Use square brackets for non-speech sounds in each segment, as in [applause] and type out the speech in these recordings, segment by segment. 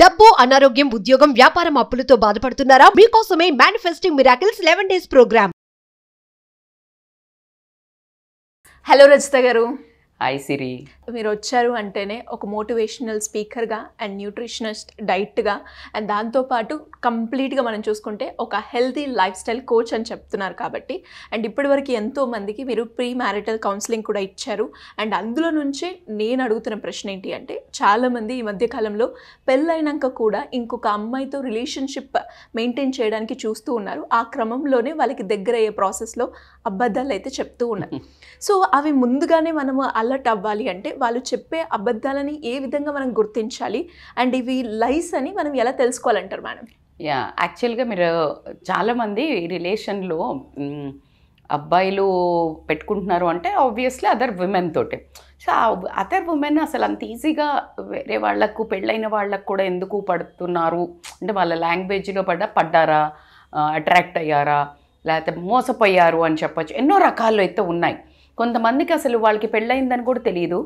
డబ్బు అనారోగ్యం ఉద్యోగం వ్యాపారం అప్పులతో బాధపడుతున్నారా మీకోసమే manifesting miracles eleven days program hello Rajitha గారు హాయ్ సిరి మీరు వచ్చారు అంటేనే ఒక మోటివేషనల్ స్పీకర్గా అండ్ న్యూట్రిషనిస్ట్ డైట్గా అండ్ దాంతోపాటు కంప్లీట్గా మనం చూసుకుంటే ఒక హెల్తీ లైఫ్ స్టైల్ కోచ్ అని చెప్తున్నారు కాబట్టి అండ్ ఇప్పటివరకు ఎంతోమందికి మీరు ప్రీ మ్యారిటల్ కౌన్సిలింగ్ కూడా ఇచ్చారు అండ్ అందులో నుంచే నేను అడుగుతున్న ప్రశ్న ఏంటి అంటే చాలామంది ఈ మధ్యకాలంలో పెళ్ళైనాక కూడా ఇంకొక అమ్మాయితో రిలేషన్షిప్ మెయింటైన్ చేయడానికి చూస్తూ ఉన్నారు ఆ క్రమంలోనే వాళ్ళకి దగ్గర అయ్యే ప్రాసెస్లో అబద్ధాలు అయితే చెప్తూ ఉన్నారు [laughs] సో అవి ముందుగానే మనము అలర్ట్ అవ్వాలి అంటే వాళ్ళు చెప్పే అబద్ధాలని ఏ విధంగా మనం గుర్తించాలి అండ్ ఇవి లైస్ అని మనం ఎలా తెలుసుకోవాలంటారు మేడం యా యాక్చువల్గా మీరు చాలామంది రిలేషన్లో అబ్బాయిలు పెట్టుకుంటున్నారు అంటే ఆబ్వియస్లీ అదర్ విమెన్ తోటే సో అదర్ ఉమెన్ అసలు అంత ఈజీగా వేరే వాళ్లకు పెళ్ళైన వాళ్ళకు కూడా ఎందుకు పడుతున్నారు అంటే వాళ్ళ లాంగ్వేజ్లో పడ్డ పడ్డారా అట్రాక్ట్ అయ్యారా లేకపోతే మోసపోయారు అని చెప్పచ్చు ఎన్నో రకాలు అయితే ఉన్నాయి కొంతమందికి అసలు వాళ్ళకి పెళ్ళయిందని కూడా తెలియదు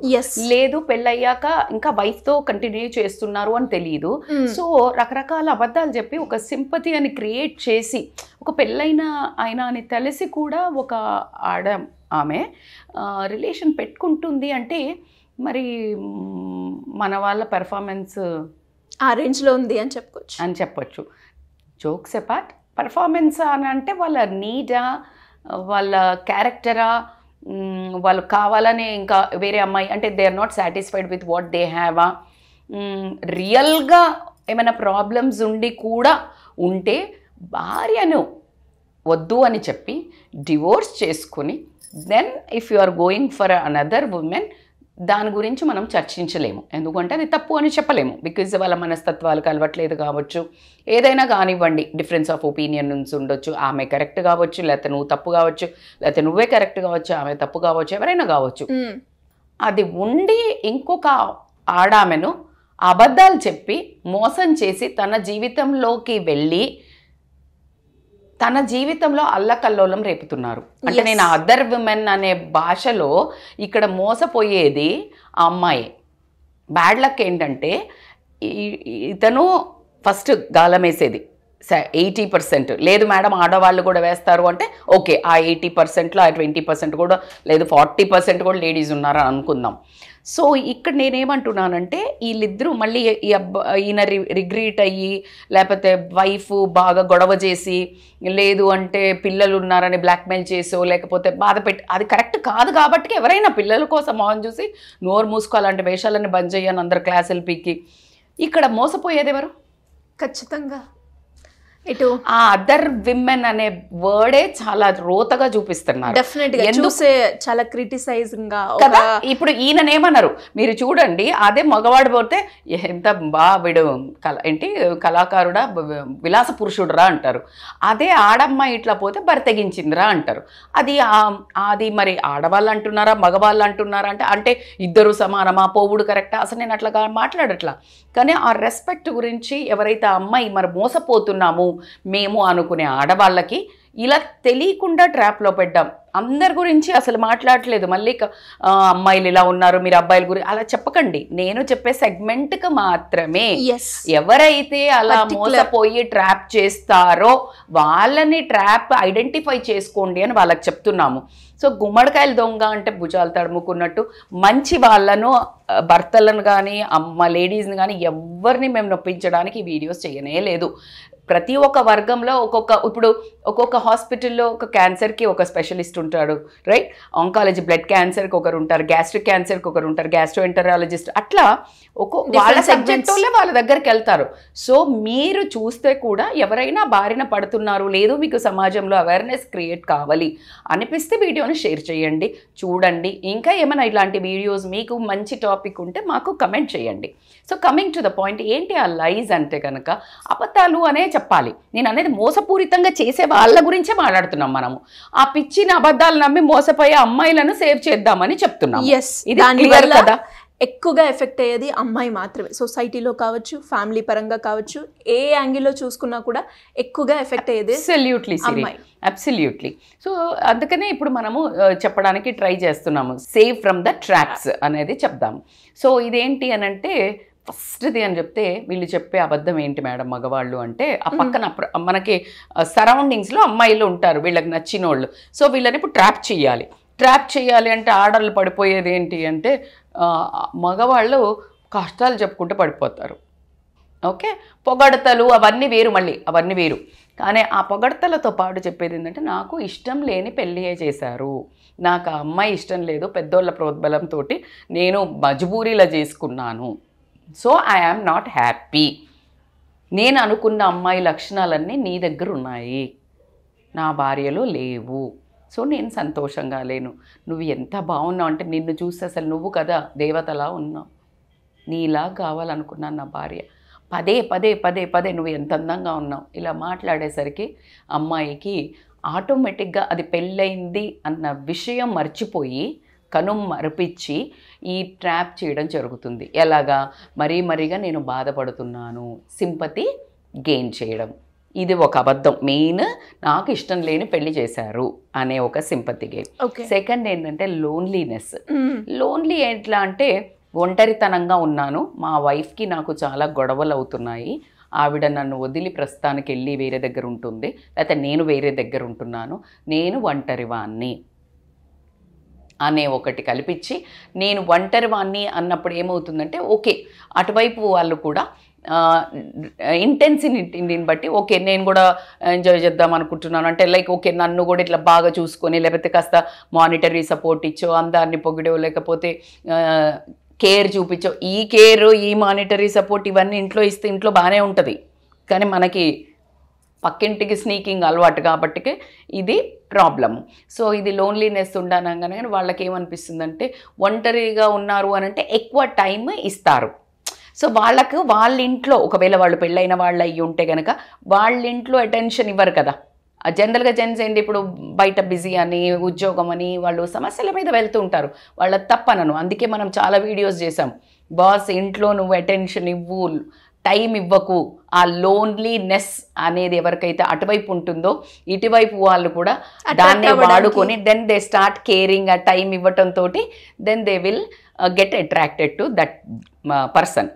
లేదు పెళ్ళయ్యాక ఇంకా వైఫ్ తో కంటిన్యూ చేస్తున్నారు అని తెలియదు hmm. సో రకరకాల అబద్ధాలు చెప్పి ఒక సింపతి అని క్రియేట్ చేసి ఒక పెళ్ళైన ఆయన అని తెలిసి కూడా ఒక ఆడ ఆమె రిలేషన్ పెట్టుకుంటుంది అంటే మరి మన వాళ్ళ పెర్ఫార్మెన్స్ ఆ రేంజ్లో ఉంది అని చెప్పుకోవచ్చు అని చెప్పొచ్చు జోక్స్ అపార్ట్ పర్ఫార్మెన్స్ అని అంటే వాళ్ళ నీడా వాళ్ళ క్యారెక్టరా వాళ్ళు కావాలనే ఇంకా వేరే అమ్మాయి అంటే they are not satisfied with what they హ్యావా రియల్గా ఏమైనా ప్రాబ్లమ్స్ ఉండి కూడా ఉంటే భార్యను వద్దు అని చెప్పి డివోర్స్ చేసుకుని then if you are going for another women దాని గురించి మనం చర్చించలేము ఎందుకంటే అది తప్పు అని చెప్పలేము బికాజ్ వాళ్ళ మనస్తత్వాలు కలవట్లేదు కావచ్చు ఏదైనా కానివ్వండి డిఫరెన్స్ ఆఫ్ ఒపీనియన్ నుంచి ఉండొచ్చు ఆమె కరెక్ట్ కావచ్చు లేకపోతే నువ్వు తప్పు కావచ్చు లేకపోతే నువ్వే కరెక్ట్ కావచ్చు ఆమె తప్పు కావచ్చు ఎవరైనా కావచ్చు hmm. అది ఉండి ఇంకొక ఆడామెను అబద్ధాలు చెప్పి మోసం చేసి తన జీవితంలోకి వెళ్ళి తన జీవితంలో అల్లకల్లోలం రేపుతున్నారు అంటే నేను అదర్ విమెన్ అనే భాషలో ఇక్కడ మోసపోయేది ఆ అమ్మాయి బ్యాడ్ లక్ ఏంటంటే ఇతను ఫస్ట్ గాలమేసేది ఎయిటీ పర్సెంట్ లేదు మేడం ఆడవాళ్ళు కూడా వేస్తారు అంటే ఓకే ఆ ఎయిటీ పర్సెంట్లో ఆ ట్వంటీ పర్సెంట్ కూడా లేదు ఫార్టీ పర్సెంట్ కూడా లేడీస్ ఉన్నారని అనుకుందాం సో ఇక్కడ నేనేమంటున్నానంటే వీళ్ళిద్దరూ మళ్ళీ ఈ అబ్బా ఈయన రి రిగ్రీట్ అయ్యి లేకపోతే వైఫ్ బాగా గొడవ చేసి లేదు అంటే పిల్లలు ఉన్నారని బ్లాక్మెయిల్ చేసో లేకపోతే బాధ పెట్టి అది కరెక్ట్ కాదు కాబట్టి ఎవరైనా పిల్లల కోసం మొహం చూసి నోరు మూసుకోవాలంటే వేషాలన్నీ వేషాలని బంద్ చేయను అందరు క్లాసులు పీకి ఇక్కడ మోసపోయేది ఎవరు ఖచ్చితంగా ఇటు ఆ అదర్ విమెన్ అనే వర్డే చాలా రోతగా చూపిస్తున్నారు చూసే చాలా క్రిటిసైజింగ్ కదా ఇప్పుడు ఈయననేమన్నారు మీరు చూడండి అదే మగవాడు పోతే ఎంత బా వీడు కళ ఏంటి కళాకారుడా విలాస పురుషుడురా అంటారు అదే ఆడమ్మాయి ఇట్లా పోతే భర్తగించిందిరా అంటారు అది అది మరి ఆడవాళ్ళు అంటున్నారా మగవాళ్ళు అంటున్నారా అంటే అంటే ఇద్దరు సమానమా పోవుడు కరెక్టా అసలు నేను అట్లా మాట్లాడట్లా కానీ ఆ రెస్పెక్ట్ గురించి ఎవరైతే అమ్మాయి మరి మోసపోతున్నాము మేము అనుకునే ఆడవాళ్ళకి ఇలా తెలియకుండా ట్రాప్లో పెట్టాం అందరి గురించి అసలు మాట్లాడలేదు మళ్ళీ అమ్మాయిలు ఇలా ఉన్నారు మీరు అబ్బాయిల గురించి అలా చెప్పకండి నేను చెప్పే సెగ్మెంట్కి మాత్రమే ఎవరైతే అలా మోసపోయి ట్రాప్ చేస్తారో వాళ్ళని ట్రాప్ ఐడెంటిఫై చేసుకోండి అని వాళ్ళకి చెప్తున్నాము సో గుమ్మడికాయలు దొంగ అంటే భుజాలు తడుముకున్నట్టు మంచి వాళ్ళను భర్తలను కానీ అమ్మ లేడీస్ని కానీ ఎవరిని మేము నొప్పించడానికి వీడియోస్ చేయనే లేదు ప్రతి ఒక్క వర్గంలో ఒక్కొక్క ఇప్పుడు ఒక్కొక్క హాస్పిటల్లో ఒక క్యాన్సర్కి ఒక స్పెషలిస్ట్ ఉంటాడు రైట్ ఆంకాలజీ బ్లడ్ క్యాన్సర్కి ఒకరు ఉంటారు గ్యాస్ట్రిక్ క్యాన్సర్కి ఒకరు ఉంటారు గ్యాస్ట్రో ఎంటరాలజిస్ట్ అట్లా ఒక్కో వాళ్ళ సబ్జెక్ట్ వాళ్ళ దగ్గరికి వెళ్తారు సో మీరు చూస్తే కూడా ఎవరైనా బారిన పడుతున్నారు లేదు మీకు సమాజంలో అవేర్నెస్ క్రియేట్ కావాలి అనిపిస్తే వీడియోని షేర్ చేయండి చూడండి ఇంకా ఏమైనా ఇలాంటి వీడియోస్ మీకు మంచి టాపిక్ ఉంటే మాకు కమెంట్ చేయండి so coming to the point ఏంటి ఆ లైజ్ అంటే కనుక అబద్ధాలు అనే చెప్పాలి నేను అనేది మోసపూరితంగా చేసే వాళ్ళ గురించే మాట్లాడుతున్నాం మనము ఆ పిచ్చిన అబద్ధాలు నమ్మి మోసపోయే అమ్మాయిలను సేవ్ చేద్దామని చెప్తున్నాం ఇది కదా ఎక్కువగా ఎఫెక్ట్ అయ్యేది అమ్మాయి మాత్రమే సొసైటీలో కావచ్చు ఫ్యామిలీ పరంగా కావచ్చు ఏ యాంగిల్లో చూసుకున్నా కూడా ఎక్కువగా ఎఫెక్ట్ అయ్యేది అబ్సల్యూట్లీ అమ్మాయి అబ్సల్యూట్లీ సో అందుకనే ఇప్పుడు మనము చెప్పడానికి ట్రై చేస్తున్నాము సేవ్ ఫ్రమ్ ద ట్రాప్స్ అనేది చెప్దాము సో ఇదేంటి అని అంటే ఫస్ట్ది అని చెప్తే వీళ్ళు చెప్పే అబద్ధం ఏంటి మేడం మగవాళ్ళు అంటే ఆ పక్కన మనకి సరౌండింగ్స్లో అమ్మాయిలు ఉంటారు వీళ్ళకి నచ్చిన వాళ్ళు సో వీళ్ళని ఇప్పుడు ట్రాప్ చేయాలి ట్రాప్ చేయాలి అంటే ఆర్డర్లు పడిపోయేది ఏంటి అంటే మగవాళ్ళు కష్టాలు చెప్పుకుంటూ పడిపోతారు ఓకే పొగడతలు అవన్నీ వేరు మళ్ళీ అవన్నీ వేరు కానీ ఆ పొగడతలతో పాటు చెప్పేది ఏంటంటే నాకు ఇష్టం లేని పెళ్ళియే చేశారు నాకు ఆ అమ్మాయి ఇష్టం లేదు పెద్దోళ్ళ ప్రోద్బలంతో నేను మజబూరీలా చేసుకున్నాను so I am not happy నేను అనుకున్న అమ్మాయి లక్షణాలన్నీ నీ దగ్గర ఉన్నాయి నా భార్యలో లేవు సో నేను సంతోషంగా లేను నువ్వు ఎంత బాగున్నావు అంటే నిన్ను చూస్తే అసలు నువ్వు కదా దేవతలా ఉన్నావు నీలా కావాలనుకున్నాను నా భార్య పదే పదే పదే పదే నువ్వు ఎంత అందంగా ఉన్నావు ఇలా మాట్లాడేసరికి అమ్మాయికి ఆటోమేటిక్గా అది పెళ్ళయింది అన్న విషయం మర్చిపోయి కను మరపించి ఈ ట్రాప్ చేయడం జరుగుతుంది ఎలాగా మరీ మరీగా నేను బాధపడుతున్నాను సింపతి గెయిన్ చేయడం ఇది ఒక అబద్ధం మెయిన్ నాకు ఇష్టం లేని పెళ్లి చేశారు అనే ఒక సింపతి గేమ్ సెకండ్ ఏంటంటే లోన్లీనెస్ లోన్లీ ఎట్లా అంటే ఒంటరితనంగా ఉన్నాను మా వైఫ్కి నాకు చాలా గొడవలు అవుతున్నాయి ఆవిడ నన్ను వదిలి ప్రస్తుతానికి వెళ్ళి వేరే దగ్గర ఉంటుంది లేకపోతే నేను వేరే దగ్గర ఉంటున్నాను నేను ఒంటరివాన్ని అనే ఒకటి కల్పించి నేను ఒంటరివాన్ని అన్నప్పుడు ఏమవుతుందంటే ఓకే అటువైపు వాళ్ళు కూడా దీన్ని బట్టి ఓకే నేను కూడా ఎంజాయ్ చేద్దాం అనుకుంటున్నాను అంటే లైక్ ఓకే నన్ను కూడా ఇట్లా బాగా చూసుకొని లేకపోతే కాస్త మానిటరీ సపోర్ట్ ఇచ్చో అందాన్ని పొగిడో లేకపోతే కేర్ చూపించో ఈ కేర్ ఈ మానిటరీ సపోర్ట్ ఇవన్నీ ఇంట్లో ఇస్తే ఇంట్లో బాగానే ఉంటుంది కానీ మనకి పక్కింటికి స్నీకింగ్ అలవాటు కాబట్టికి ఇది ప్రాబ్లమ్ సో ఇది లోన్లీనెస్ ఉండనంగానే వాళ్ళకి ఏమనిపిస్తుందంటే ఒంటరిగా ఉన్నారు అని అంటే ఎక్కువ టైం ఇస్తారు సో వాళ్ళకు వాళ్ళ ఇంట్లో ఒకవేళ వాళ్ళు పెళ్ళైన వాళ్ళు అయ్యి ఉంటే కనుక వాళ్ళ ఇంట్లో అటెన్షన్ ఇవ్వరు కదా జనరల్గా జెన్స్ ఏంటి ఇప్పుడు బయట బిజీ అని ఉద్యోగం అని వాళ్ళు సమస్యల మీద వెళ్తూ ఉంటారు వాళ్ళ తప్పనను అందుకే మనం చాలా వీడియోస్ చేసాం బాస్ ఇంట్లో నువ్వు అటెన్షన్ ఇవ్వు టైం ఇవ్వకు ఆ లోన్లీనెస్ అనేది ఎవరికైతే అటువైపు ఉంటుందో ఇటువైపు వాళ్ళు కూడా దాన్ని వాడుకొని దెన్ దే స్టార్ట్ కేరింగ్ ఆ టైం ఇవ్వటంతో then they will get attracted to that person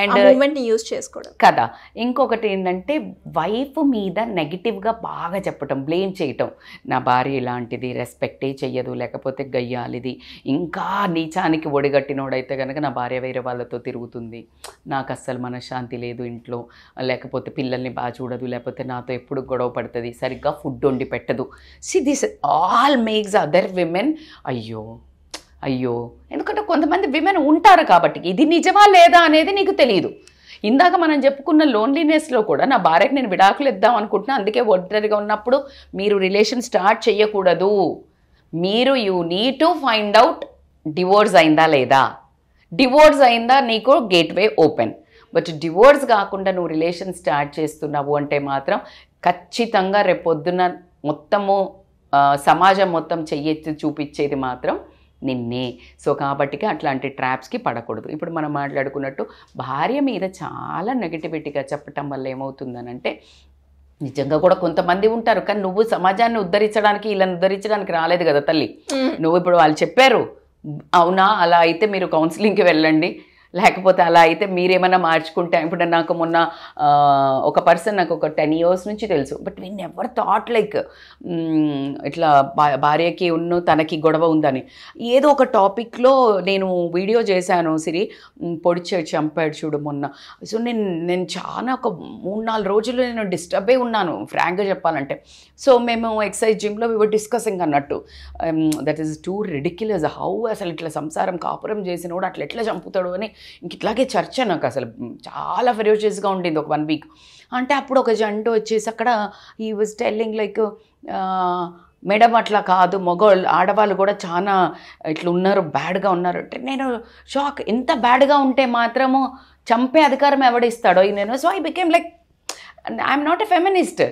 and use చేసుకోవడం కదా ఇంకొకటి ఏంటంటే వైఫ్ మీద నెగిటివ్గా బాగా చెప్పటం బ్లేమ్ చేయటం నా భార్య ఇలాంటిది రెస్పెక్టే చెయ్యదు లేకపోతే గయ్యాలిది ఇంకా నీచానికి ఒడిగట్టినోడైతే కనుక నా భార్య వేరే వాళ్ళతో తిరుగుతుంది నాకు అస్సలు మనశ్శాంతి లేదు ఇంట్లో లేకపోతే పిల్లల్ని బాగా చూడదు లేకపోతే నాతో ఎప్పుడు గొడవ పడుతుంది సరిగ్గా ఫుడ్ వండి పెట్టదు see this all makes other women అయ్యో అయ్యో ఎందుకంటే కొంతమంది విమెన్ ఉంటారు కాబట్టి ఇది నిజమా లేదా అనేది నీకు తెలియదు ఇందాక మనం చెప్పుకున్న లోన్లీనెస్లో కూడా నా భార్యకి నేను విడాకులు ఇద్దాం అనుకుంటున్నా అందుకే ఒంటరిగా ఉన్నప్పుడు మీరు రిలేషన్ స్టార్ట్ చేయకూడదు మీరు you need to find out divorce అయిందా లేదా డివోర్స్ అయిందా నీకు గేట్వే ఓపెన్ బట్ డివోర్స్ కాకుండా నువ్వు రిలేషన్ స్టార్ట్ చేస్తున్నావు అంటే మాత్రం ఖచ్చితంగా రేపొద్దున మొత్తము సమాజం మొత్తం చెయ్యి చూపించేది మాత్రం నిన్నే సో కాబట్టికి అట్లాంటి ట్రాప్స్కి పడకూడదు ఇప్పుడు మనం మాట్లాడుకున్నట్టు భార్య మీద చాలా నెగటివిటీగా చెప్పటం వల్ల ఏమవుతుందనంటే నిజంగా కూడా కొంతమంది ఉంటారు కానీ నువ్వు సమాజాన్ని ఉద్ధరించడానికి ఇలా ఉద్ధరించడానికి రాలేదు కదా తల్లి నువ్వు ఇప్పుడు వాళ్ళు చెప్పారు అవునా అలా అయితే మీరు కౌన్సిలింగ్కి వెళ్ళండి లేకపోతే అలా అయితే మీరేమైనా మార్చుకుంటే ఇప్పుడు నాకు మొన్న ఒక పర్సన్ నాకు ఒక టెన్ ఇయర్స్ నుంచి తెలుసు but we never thought like ఇట్లా భార్యకి ఉన్ను తనకి గొడవ ఉందని ఏదో ఒక టాపిక్లో నేను వీడియో చేశాను సిరి పొడిచే చంపాడు చూడు మొన్న సో నేను నేను చాలా ఒక మూడు నాలుగు రోజులు నేను డిస్టర్బ్ అయి ఉన్నాను ఫ్రాంక్గా చెప్పాలంటే సో మేము ఎక్సైజ్ జిమ్లో వివర్ డిస్కసింగ్ అన్నట్టు that is too ridiculous how అసలు ఇట్లా సంసారం కాపురం చేసిన కూడా అట్లా ఎట్లా చంపుతాడు అని ఇంక ఇట్లాగే చర్చ నాకు అసలు చాలా ఫెరోషియస్గా ఉండింది ఒక వన్ వీక్ అంటే అప్పుడు ఒక జంట వచ్చేసి అక్కడ ఈ వాజ్ టెల్లింగ్ లైక్ మేడం అట్లా కాదు మగవాళ్ళు ఆడవాళ్ళు కూడా చాలా ఇట్లా ఉన్నారు బ్యాడ్గా ఉన్నారు అంటే నేను షాక్ ఎంత బ్యాడ్గా ఉంటే మాత్రము చంపే అధికారం ఎవడిస్తాడో నేను so I became like I'm not a feminist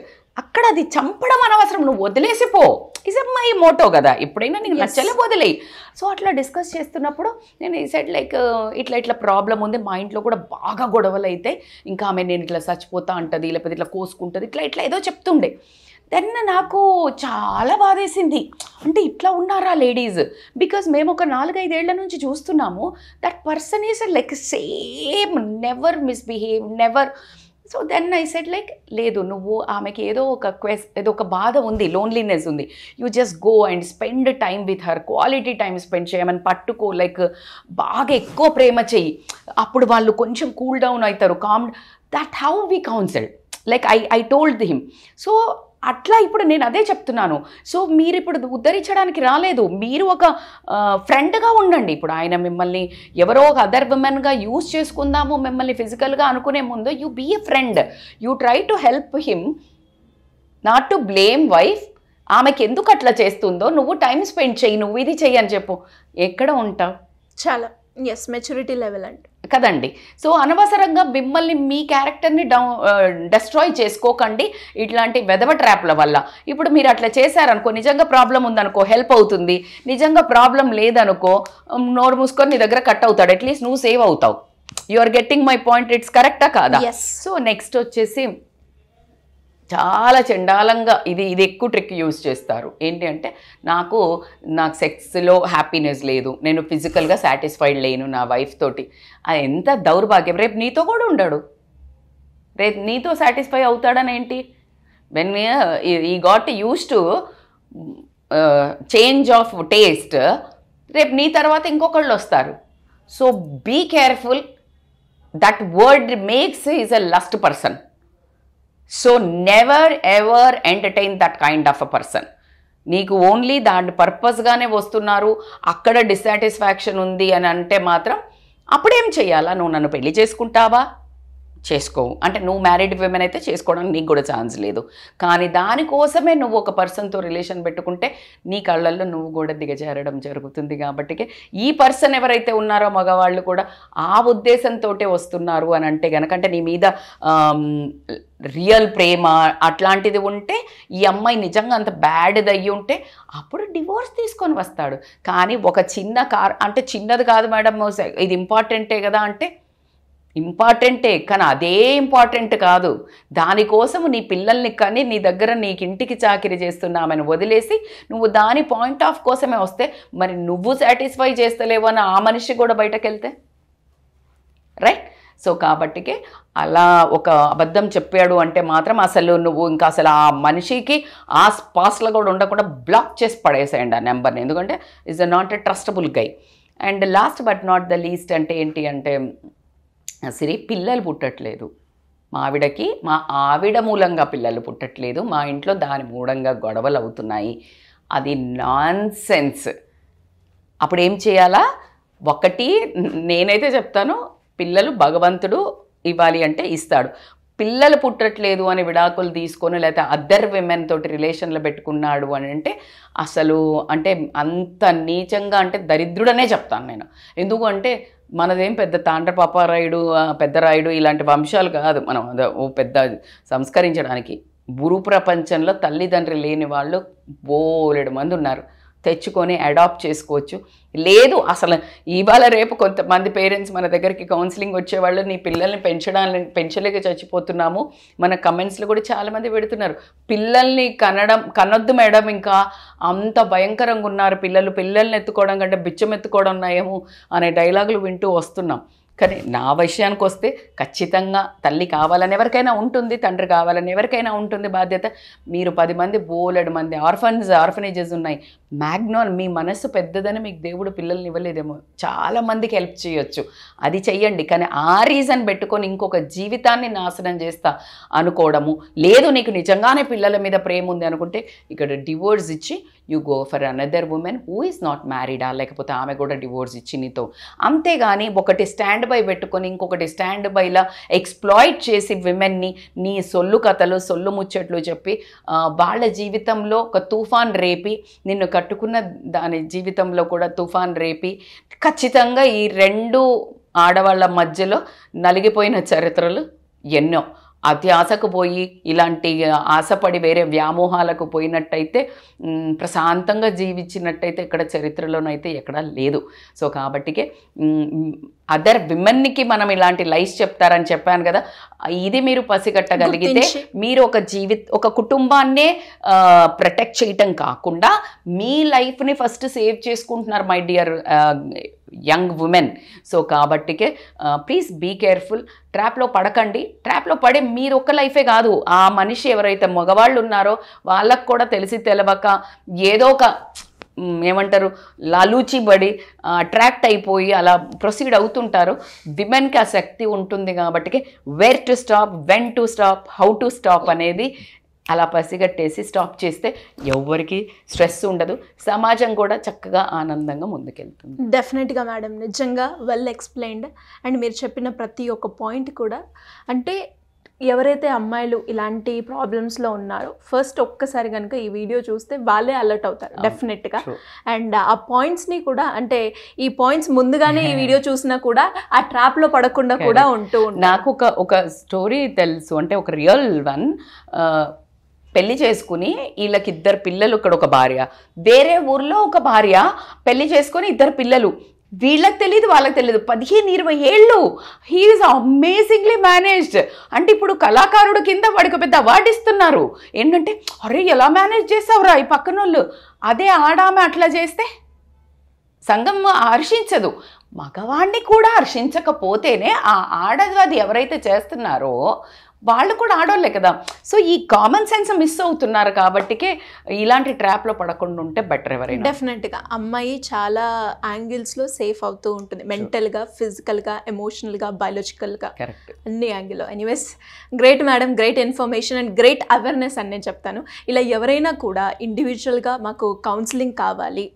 అక్కడ అది చంపడం అనవసరం నువ్వు వదిలేసిపో ఇస్ మై మోటో కదా ఎప్పుడైనా నీకు నచ్చలే వదిలేయి సో అట్లా డిస్కస్ చేస్తున్నప్పుడు నేను ఈ సైడ్ లైక్ uh, ఇట్లా ఇట్లా ప్రాబ్లం ఉంది మా ఇంట్లో కూడా బాగా గొడవలు అయితే ఇంకా ఆమె నేను ఇట్లా చచ్చిపోతా ఉంటుంది లేకపోతే ఇట్లా కోసుకుంటుంది ఇట్లా ఇట్లా ఏదో చెప్తుండే దెన్ నాకు చాలా బాధేసింది అంటే ఇట్లా ఉన్నారా లేడీస్ బికాజ్ మేము ఒక నాలుగైదేళ్ల నుంచి చూస్తున్నాము that person is like same never misbehave never so then I said like లేదు నువ్వు ఆమెకి ఏదో ఒక క్వెస్ ఏదో ఒక బాధ ఉంది లోన్లీనెస్ ఉంది you just go and spend time with her quality time spend చేయమని పట్టుకో లైక్ బాగా ఎక్కువ ప్రేమ చెయ్యి అప్పుడు వాళ్ళు కొంచెం కూల్ డౌన్ అవుతారు calm that how we counsel like I I told him so అట్లా ఇప్పుడు నేను అదే చెప్తున్నాను సో మీరు ఇప్పుడు ఉద్ధరించడానికి రాలేదు మీరు ఒక ఫ్రెండ్గా ఉండండి ఇప్పుడు ఆయన మిమ్మల్ని ఎవరో ఒక అదర్ ఉమెన్గా యూజ్ చేసుకుందాము మిమ్మల్ని ఫిజికల్గా అనుకునే ముందు you be a friend you try to help him not to blame wife ఆమెకి ఎందుకు అట్లా చేస్తుందో నువ్వు టైం స్పెండ్ చేయి నువ్వు ఇది చెయ్యి అని చెప్పు ఎక్కడ ఉంటావు చాలా ఎస్ మెచ్యూరిటీ లెవెల్ అండి కదండి సో అనవసరంగా మిమ్మల్ని మీ క్యారెక్టర్ని డౌ డెస్ట్రాయ్ చేసుకోకండి ఇట్లాంటి వెదవ ట్రాప్ల వల్ల ఇప్పుడు మీరు అట్లా చేశారనుకో నిజంగా ప్రాబ్లం ఉందనుకో హెల్ప్ అవుతుంది నిజంగా ప్రాబ్లం లేదనుకో నోరు మూసుకొని నీ దగ్గర కట్ అవుతాడు అట్లీస్ట్ నువ్వు సేవ్ అవుతావు you are getting my point it's కరెక్టా కాదా సో నెక్స్ట్ వచ్చేసి చాలా చండాలంగా ఇది ఇది ఎక్కువ ట్రిక్ యూజ్ చేస్తారు ఏంటి అంటే నాకు నాకు సెక్స్లో హ్యాపీనెస్ లేదు నేను ఫిజికల్గా సాటిస్ఫైడ్ లేను నా వైఫ్ తోటి అది ఎంత దౌర్భాగ్యం రేపు నీతో కూడా ఉండడు రేపు నీతో సాటిస్ఫై అవుతాడనేంటి when he got used to change of taste రేపు నీ తర్వాత ఇంకొకళ్ళు వస్తారు so be careful that word makes is a lust person so never ever entertain that kind of a person నీకు ఓన్లీ దాని పర్పస్గానే వస్తున్నారు అక్కడ డిస్సాటిస్ఫాక్షన్ ఉంది అని అంటే మాత్రం అప్పుడేం చేయాలా నువ్వు నన్ను పెళ్లి చేసుకుంటావా చేసుకోవు అంటే నువ్వు మ్యారీడ్ విమెన్ అయితే చేసుకోవడానికి నీకు కూడా ఛాన్స్ లేదు కానీ దానికోసమే నువ్వు ఒక పర్సన్తో రిలేషన్ పెట్టుకుంటే నీ కళ్ళల్లో నువ్వు కూడా దిగజేరడం జరుగుతుంది కాబట్టి ఈ పర్సన్ ఎవరైతే ఉన్నారో మగవాళ్ళు కూడా ఆ ఉద్దేశంతో వస్తున్నారు అని అంటే గనక అంటే నీ మీద రియల్ ప్రేమ అట్లాంటిది ఉంటే ఈ అమ్మాయి నిజంగా అంత బ్యాడ్ది అయ్యి ఉంటే అప్పుడు డివోర్స్ తీసుకొని వస్తాడు కానీ ఒక చిన్న కార్ అంటే చిన్నది కాదు మేడం ఇది ఇంపార్టెంటే కదా అంటే ఇంపార్టెంటే కానీ అదే ఇంపార్టెంట్ కాదు దానికోసం నీ పిల్లల్ని కానీ నీ దగ్గర నీకు ఇంటికి చాకిరి చేస్తున్నామని వదిలేసి నువ్వు దాని పాయింట్ ఆఫ్ కోసమే వస్తే మరి నువ్వు సాటిస్ఫై చేస్తలేవు అని ఆ మనిషి కూడా బయటకు వెళ్తే రైట్ సో కాబట్టికి అలా ఒక అబద్ధం చెప్పాడు అంటే మాత్రం అసలు నువ్వు ఇంకా అసలు ఆ మనిషికి ఆ స్పాస్లో కూడా ఉండకుండా బ్లాక్ చేసి పడేసేయండి ఆ నెంబర్ని ఎందుకంటే is a not a trustable guy and last but not the least అంటే ఏంటి అంటే సిరి పిల్లలు పుట్టట్లేదు మా ఆవిడకి మా ఆవిడ మూలంగా పిల్లలు పుట్టట్లేదు మా ఇంట్లో దాని మూలంగా గొడవలు అవుతున్నాయి అది నాన్ సెన్స్ అప్పుడు ఏం చేయాలా ఒకటి నేనైతే చెప్తాను పిల్లలు భగవంతుడు ఇవ్వాలి అంటే ఇస్తాడు పిల్లలు పుట్టట్లేదు అని విడాకులు తీసుకొని లేకపోతే అదర్ విమెన్ తోటి రిలేషన్లు పెట్టుకున్నాడు అని అంటే అసలు అంటే అంత నీచంగా అంటే దరిద్రుడనే చెప్తాను నేను ఎందుకంటే మనదేం పెద్ద తాండ్ర రాయుడు పెద్ద రాయుడు ఇలాంటి వంశాలు కాదు మనం ఓ పెద్ద సంస్కరించడానికి ప్రపంచంలో తల్లిదండ్రులు లేని వాళ్ళు బోలెడు మంది ఉన్నారు తెచ్చుకొని అడాప్ట్ చేసుకోవచ్చు లేదు అసలు ఇవాళ రేపు కొంతమంది పేరెంట్స్ మన దగ్గరికి కౌన్సిలింగ్ వచ్చేవాళ్ళు నీ పిల్లల్ని పెంచడానికి పెంచలేక చచ్చిపోతున్నాము మన కమెంట్స్లో కూడా చాలామంది పెడుతున్నారు పిల్లల్ని కనడం కనొద్దు మేడం ఇంకా అంత భయంకరంగా ఉన్నారు పిల్లలు పిల్లల్ని ఎత్తుకోవడం కంటే బిచ్చం ఎత్తుకోవడం ఉన్నాయేమో అనే డైలాగులు వింటూ వస్తున్నాం కానీ నా విషయానికి వస్తే ఖచ్చితంగా తల్లి కావాలని ఎవరికైనా ఉంటుంది తండ్రి కావాలని ఎవరికైనా ఉంటుంది బాధ్యత మీరు పది మంది బోలెడు మంది ఆర్ఫన్స్ ఆర్ఫనేజెస్ ఉన్నాయి మ్యాగ్నాల్ మీ మనస్సు పెద్దదని మీకు దేవుడు పిల్లల్ని ఇవ్వలేదేమో చాలా మందికి హెల్ప్ చేయొచ్చు అది చెయ్యండి కానీ ఆ రీజన్ పెట్టుకొని ఇంకొక జీవితాన్ని నాశనం చేస్తా అనుకోవడము లేదు నీకు నిజంగానే పిల్లల మీద ప్రేమ ఉంది అనుకుంటే ఇక్కడ డివోర్స్ ఇచ్చి you go for another woman who is not మ్యారీడా లేకపోతే ఆమె కూడా డివోర్స్ ఇచ్చి నీతో అంతేగాని ఒకటి స్టాండ్ బై పెట్టుకొని ఇంకొకటి స్టాండ్ బైలా ఎక్స్ప్లాయిట్ చేసి విమెన్ని నీ సొల్లు కథలు సొల్లు ముచ్చట్లు చెప్పి వాళ్ళ జీవితంలో ఒక తుఫాన్ రేపి నిన్ను కట్టుకున్న దాని జీవితంలో కూడా తుఫాన్ రేపి ఖచ్చితంగా ఈ రెండు ఆడవాళ్ళ మధ్యలో నలిగిపోయిన చరిత్రలు ఎన్నో ఆశకు పోయి ఇలాంటి ఆశపడి వేరే వ్యామోహాలకు పోయినట్టయితే ప్రశాంతంగా జీవించినట్టయితే ఇక్కడ చరిత్రలోనైతే ఎక్కడా లేదు సో కాబట్టికే అదర్ విమెన్కి మనం ఇలాంటి లైఫ్ చెప్తారని చెప్పాను కదా ఇది మీరు పసిగట్టగలిగితే మీరు ఒక జీవిత ఒక కుటుంబాన్నే ప్రొటెక్ట్ చేయటం కాకుండా మీ లైఫ్ని ఫస్ట్ సేవ్ చేసుకుంటున్నారు my dear young women so కాబట్టికే ప్లీజ్ బీ కేర్ఫుల్ ట్రాప్లో పడకండి ట్రాప్లో పడే మీరు ఒక్క లైఫే కాదు ఆ మనిషి ఎవరైతే మగవాళ్ళు ఉన్నారో వాళ్ళకు కూడా తెలిసి తెలవక ఏదో ఒక ఏమంటారు లాలూచి అట్రాక్ట్ అయిపోయి అలా ప్రొసీడ్ అవుతుంటారు విమెన్కి ఆ శక్తి ఉంటుంది కాబట్టి where to stop when to stop how to stop అనేది అలా పసిగట్టేసి స్టాప్ చేస్తే ఎవరికి స్ట్రెస్ ఉండదు సమాజం కూడా చక్కగా ఆనందంగా ముందుకెళ్తుంది డెఫినెట్గా మేడం నిజంగా వెల్ ఎక్స్ప్లెయిన్డ్ అండ్ మీరు చెప్పిన ప్రతి ఒక్క పాయింట్ కూడా అంటే ఎవరైతే అమ్మాయిలు ఇలాంటి ప్రాబ్లమ్స్లో ఉన్నారో ఫస్ట్ ఒక్కసారి కనుక ఈ వీడియో చూస్తే వాళ్ళే అలర్ట్ అవుతారు డెఫినెట్గా అండ్ ఆ పాయింట్స్ని కూడా అంటే ఈ పాయింట్స్ ముందుగానే ఈ వీడియో [laughs] చూసినా కూడా ఆ ట్రాప్లో పడకుండా కూడా ఉంటూ నాకు ఒక ఒక స్టోరీ తెలుసు అంటే ఒక రియల్ వన్ పెళ్లి చేసుకుని వీళ్ళకి ఇద్దరు పిల్లలు ఇక్కడ ఒక భార్య వేరే ఊర్లో ఒక భార్య పెళ్లి చేసుకుని ఇద్దరు పిల్లలు వీళ్ళకి తెలియదు వాళ్ళకి తెలియదు పదిహేను ఇరవై ఏళ్ళు హీఈస్ అమేజింగ్లీ మేనేజ్డ్ అంటే ఇప్పుడు కళాకారుడు కింద వాడికి పెద్ద అవార్డు ఇస్తున్నారు ఏంటంటే అరే ఎలా మేనేజ్ చేసావురా ఈ పక్కన వాళ్ళు అదే ఆడామె అట్లా చేస్తే సంఘం హర్షించదు మగవాణ్ణి కూడా హర్షించకపోతేనే ఆ ఆడదు అది ఎవరైతే చేస్తున్నారో వాళ్ళు కూడా ఆడోళ్ళే కదా సో ఈ కామన్ సెన్స్ మిస్ అవుతున్నారు కాబట్టికే ఇలాంటి ట్రాప్లో పడకుండా ఉంటే బెటర్ ఎవరైనా డెఫినెట్గా అమ్మాయి చాలా యాంగిల్స్లో సేఫ్ అవుతూ ఉంటుంది మెంటల్గా ఫిజికల్గా ఎమోషనల్గా బయాలజికల్గా అన్ని యాంగిల్లో anyways great madam great information and great awareness అని నేను చెప్తాను ఇలా ఎవరైనా కూడా ఇండివిజువల్గా మాకు కౌన్సిలింగ్ కావాలి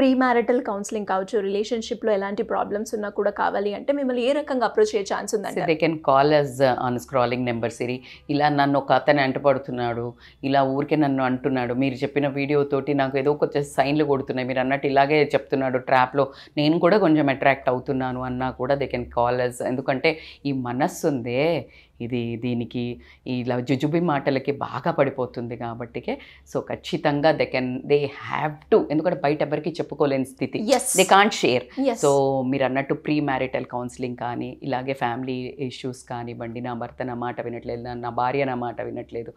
ప్రీ మ్యారిటల్ కౌన్సిలింగ్ కావచ్చు రిలేషన్షిప్లో ఎలాంటి ప్రాబ్లమ్స్ ఉన్నా కూడా కావాలి అంటే మిమ్మల్ని ఏ రకంగా అప్రోచ్ చేయ ఛాన్స్ ఉందండి they can call on scrolling phone number ఏరి ఇలా నన్ను ఒక అతను అంటపడుతున్నాడు ఇలా ఊరికే నన్ను అంటున్నాడు మీరు చెప్పిన వీడియోతోటి నాకు ఏదో కొంచెం సైన్లు కొడుతున్నాయి మీరు అన్నట్టు ఇలాగే చెప్తున్నాడు ట్రాప్లో నేను కూడా కొంచెం అట్రాక్ట్ అవుతున్నాను అన్నా కూడా దే కెన్ కాల్ అస్ ఎందుకంటే ఈ మనస్సు ఉందే ఇది దీనికి ఇలా జుజుబి మాటలకి బాగా పడిపోతుంది కాబట్టికే సో ఖచ్చితంగా they can they have to ఎందుకంటే బయట ఎవరికి చెప్పుకోలేని స్థితి దే కాంట్ షేర్ సో మీరు అన్నట్టు ప్రీ మ్యారిటల్ కౌన్సిలింగ్ కానీ ఇలాగే ఫ్యామిలీ ఇష్యూస్ కానివ్వండి నా భర్త నా మాట వినట్లేదు నా భార్య నా మాట వినట్లేదు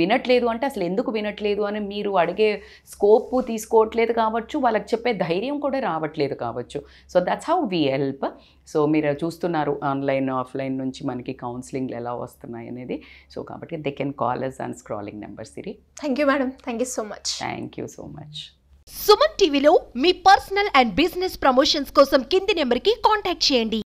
వినట్లేదు అంటే అసలు ఎందుకు వినట్లేదు అని మీరు అడిగే స్కోప్ తీసుకోవట్లేదు కావచ్చు వాళ్ళకి చెప్పే ధైర్యం కూడా రావట్లేదు కావచ్చు so that's how we help so మీరు చూస్తున్నారు ఆన్లైన్ ఆఫ్లైన్ నుంచి మనకి కౌన్సిలింగ్లు ఎలా వస్తున్నాయి అనేది సో కాబట్టి they can call us and scrolling number సిరి thank you madam thank you so much thank you so much Suman టీవీలో మీ పర్సనల్ అండ్ బిజినెస్ ప్రమోషన్స్ కోసం కింది నెంబర్కి కాంటాక్ట్ చేయండి